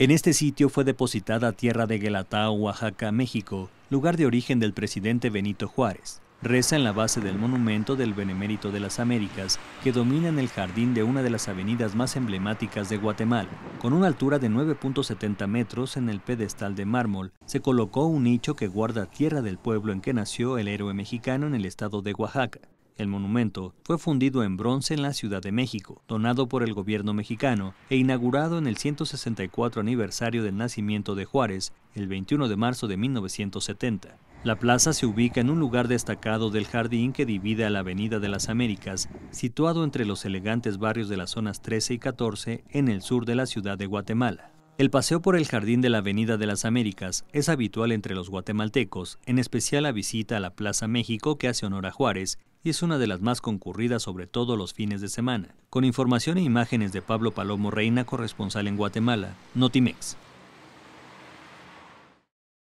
En este sitio fue depositada tierra de Guelatao, Oaxaca, México, lugar de origen del presidente Benito Juárez. Reza en la base del monumento del Benemérito de las Américas, que domina en el jardín de una de las avenidas más emblemáticas de Guatemala. Con una altura de 9.70 metros en el pedestal de mármol, se colocó un nicho que guarda tierra del pueblo en que nació el héroe mexicano en el estado de Oaxaca. El monumento fue fundido en bronce en la Ciudad de México, donado por el gobierno mexicano e inaugurado en el 164 aniversario del nacimiento de Juárez, el 21 de marzo de 1970. La plaza se ubica en un lugar destacado del jardín que divide a la Avenida de las Américas, situado entre los elegantes barrios de las zonas 13 y 14 en el sur de la ciudad de Guatemala. El paseo por el jardín de la Avenida de las Américas es habitual entre los guatemaltecos, en especial la visita a la Plaza México que hace honor a Juárez y es una de las más concurridas sobre todo los fines de semana, con información e imágenes de Pablo Palomo Reina, corresponsal en Guatemala, Notimex.